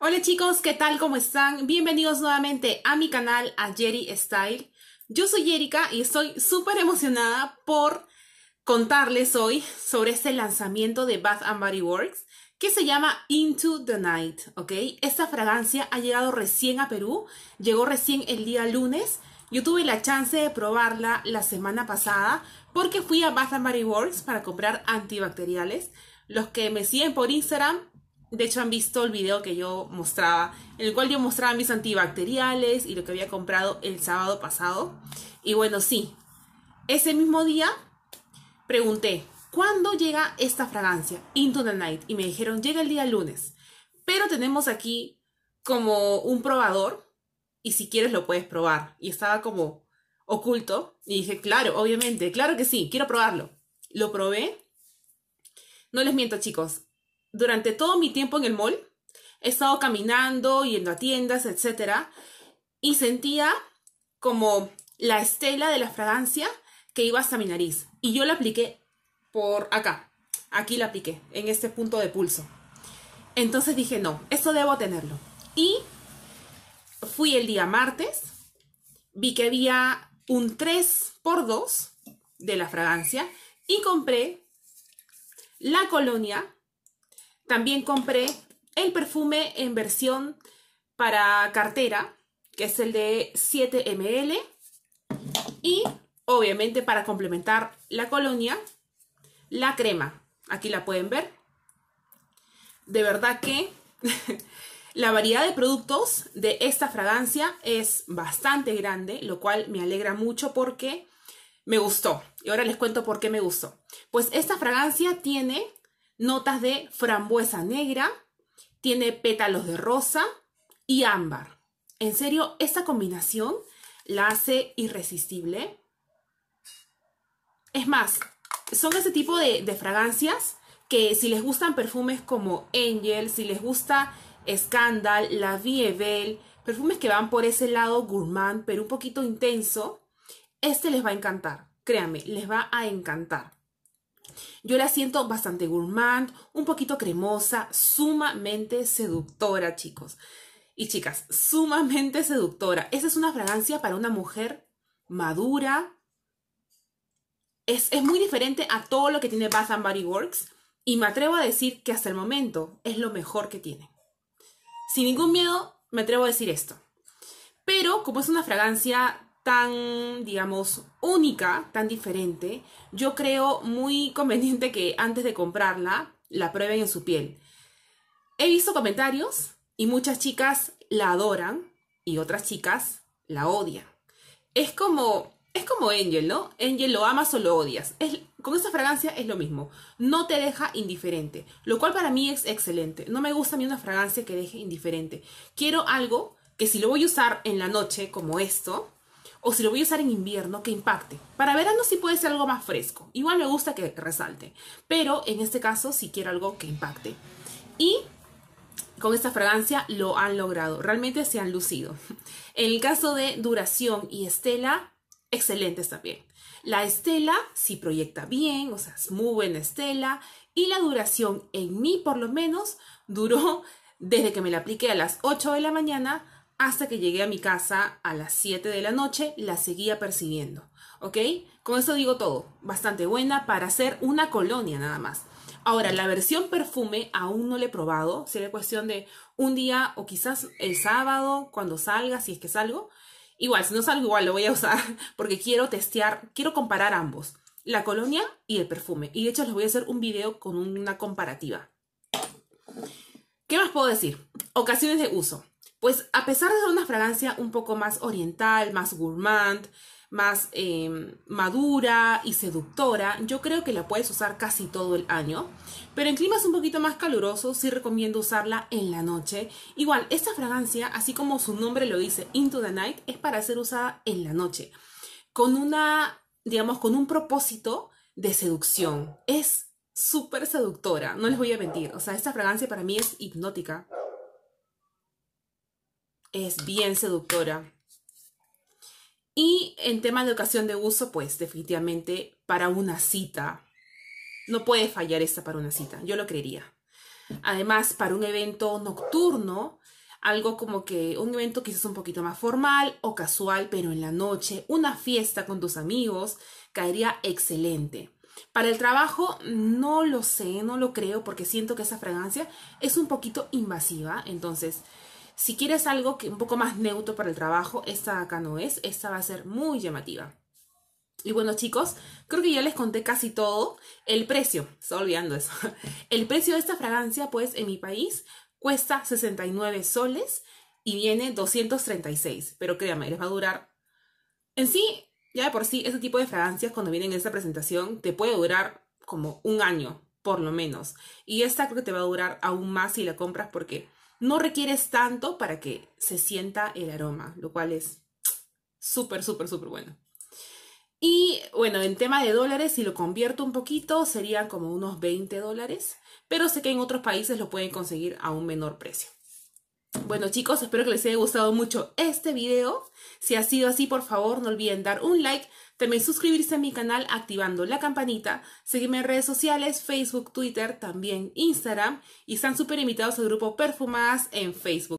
Hola chicos, ¿qué tal? ¿Cómo están? Bienvenidos nuevamente a mi canal, a Jerry Style. Yo soy Erika y estoy súper emocionada por contarles hoy sobre este lanzamiento de Bath Body Works que se llama Into the Night, ¿ok? Esta fragancia ha llegado recién a Perú, llegó recién el día lunes. Yo tuve la chance de probarla la semana pasada porque fui a Bath Body Works para comprar antibacteriales. Los que me siguen por Instagram de hecho, han visto el video que yo mostraba, en el cual yo mostraba mis antibacteriales y lo que había comprado el sábado pasado. Y bueno, sí, ese mismo día pregunté, ¿cuándo llega esta fragancia, Into the Night? Y me dijeron, llega el día lunes. Pero tenemos aquí como un probador y si quieres lo puedes probar. Y estaba como oculto y dije, claro, obviamente, claro que sí, quiero probarlo. Lo probé. No les miento chicos, durante todo mi tiempo en el mall, he estado caminando, yendo a tiendas, etc. Y sentía como la estela de la fragancia que iba hasta mi nariz. Y yo la apliqué por acá. Aquí la apliqué, en este punto de pulso. Entonces dije, no, eso debo tenerlo. Y fui el día martes, vi que había un 3x2 de la fragancia y compré la colonia también compré el perfume en versión para cartera, que es el de 7 ml. Y obviamente para complementar la colonia, la crema. Aquí la pueden ver. De verdad que la variedad de productos de esta fragancia es bastante grande, lo cual me alegra mucho porque me gustó. Y ahora les cuento por qué me gustó. Pues esta fragancia tiene notas de frambuesa negra, tiene pétalos de rosa y ámbar. En serio, esta combinación la hace irresistible. Es más, son ese tipo de, fragancias que si les gustan perfumes como Angel, si les gusta Scandal, La Vie Belle, perfumes que van por ese lado gourmand, pero un poquito intenso, este les va a encantar. Créanme, les va a encantar. Yo la siento bastante gourmand, un poquito cremosa, sumamente seductora, chicos. Y chicas, sumamente seductora. Esa es una fragancia para una mujer madura. Es, muy diferente a todo lo que tiene Bath Body Works. Y me atrevo a decir que hasta el momento es lo mejor que tiene. Sin ningún miedo, me atrevo a decir esto. Pero como es una fragancia tan, digamos, única, tan diferente, yo creo muy conveniente que antes de comprarla, la prueben en su piel. He visto comentarios y muchas chicas la adoran y otras chicas la odian. Es como, es como Angel, ¿no? Angel lo amas o lo odias. con esta fragancia es lo mismo. No te deja indiferente, lo cual para mí es excelente. No me gusta ni una fragancia que deje indiferente. Quiero algo que si lo voy a usar en la noche como esto, o si lo voy a usar en invierno, que impacte. Para verano sí puede ser algo más fresco. Igual me gusta que resalte. Pero en este caso si quiero algo que impacte. Y con esta fragancia lo han logrado. Realmente se han lucido. En el caso de duración y estela, excelentes también. La estela sí proyecta bien, o sea, es muy buena estela. Y la duración en mí, por lo menos, duró desde que me la apliqué a las 8 de la mañana hasta que llegué a mi casa a las 7 de la noche, la seguía percibiendo ¿Ok? Con eso digo todo. Bastante buena para hacer una colonia nada más. Ahora, la versión perfume aún no la he probado. Sería cuestión de un día o quizás el sábado cuando salga, si es que salgo. Igual, si no salgo igual lo voy a usar porque quiero testear, quiero comparar ambos. La colonia y el perfume. Y de hecho les voy a hacer un video con una comparativa. ¿Qué más puedo decir? Ocasiones de uso pues a pesar de ser una fragancia un poco más oriental, más gourmand, más em, madura y seductora, yo creo que la puedes usar casi todo el año. Pero en climas un poquito más calurosos sí recomiendo usarla en la noche. Igual, esta fragancia, así como su nombre lo dice, Into the Night, es para ser usada en la noche. Con una, digamos, con un propósito de seducción. Es súper seductora, no les voy a mentir. O sea, esta fragancia para mí es hipnótica es bien seductora. Y en tema de ocasión de uso, pues definitivamente para una cita. No puede fallar esta para una cita, yo lo creería. Además, para un evento nocturno, algo como que un evento quizás un poquito más formal o casual, pero en la noche, una fiesta con tus amigos, caería excelente. Para el trabajo, no lo sé, no lo creo, porque siento que esa fragancia es un poquito invasiva, entonces si quieres algo que un poco más neutro para el trabajo, esta acá no es, esta va a ser muy llamativa. Y bueno chicos, creo que ya les conté casi todo. El precio, estoy olvidando eso. El precio de esta fragancia pues en mi país cuesta 69 soles y viene 236. Pero créanme, les va a durar... En sí, ya de por sí, este tipo de fragancias cuando vienen en esta presentación te puede durar como un año, por lo menos. Y esta creo que te va a durar aún más si la compras porque no requieres tanto para que se sienta el aroma, lo cual es súper, súper, súper bueno. Y bueno, en tema de dólares, si lo convierto un poquito, serían como unos 20 dólares, pero sé que en otros países lo pueden conseguir a un menor precio. Bueno chicos, espero que les haya gustado mucho este video. Si ha sido así, por favor, no olviden dar un like, también suscribirse a mi canal activando la campanita, seguirme en redes sociales, Facebook, Twitter, también Instagram y están súper invitados al grupo Perfumadas en Facebook.